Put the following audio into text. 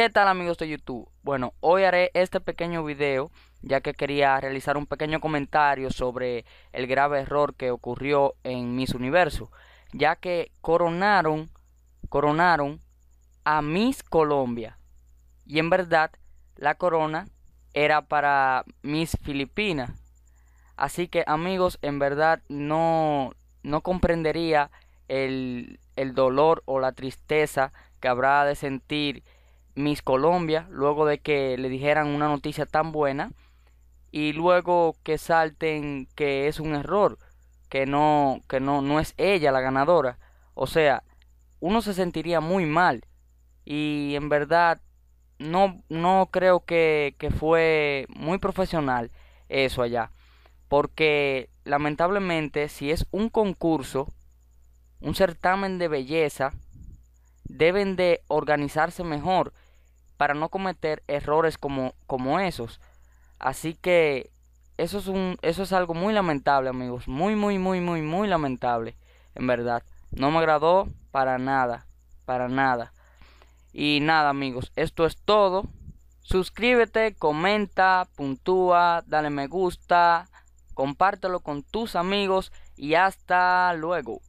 ¿Qué tal amigos de YouTube? Bueno, hoy haré este pequeño video ya que quería realizar un pequeño comentario sobre el grave error que ocurrió en Miss Universo, ya que coronaron coronaron a Miss Colombia y en verdad la corona era para Miss Filipinas. Así que amigos, en verdad no no comprendería el, el dolor o la tristeza que habrá de sentir Miss Colombia, luego de que le dijeran una noticia tan buena y luego que salten que es un error, que no que no no es ella la ganadora. O sea, uno se sentiría muy mal y en verdad no no creo que, que fue muy profesional eso allá, porque lamentablemente si es un concurso, un certamen de belleza, deben de organizarse mejor para no cometer errores como, como esos. Así que eso es, un, eso es algo muy lamentable, amigos. Muy, muy, muy, muy, muy lamentable. En verdad. No me agradó para nada. Para nada. Y nada, amigos. Esto es todo. Suscríbete, comenta, puntúa, dale me gusta, compártelo con tus amigos y hasta luego.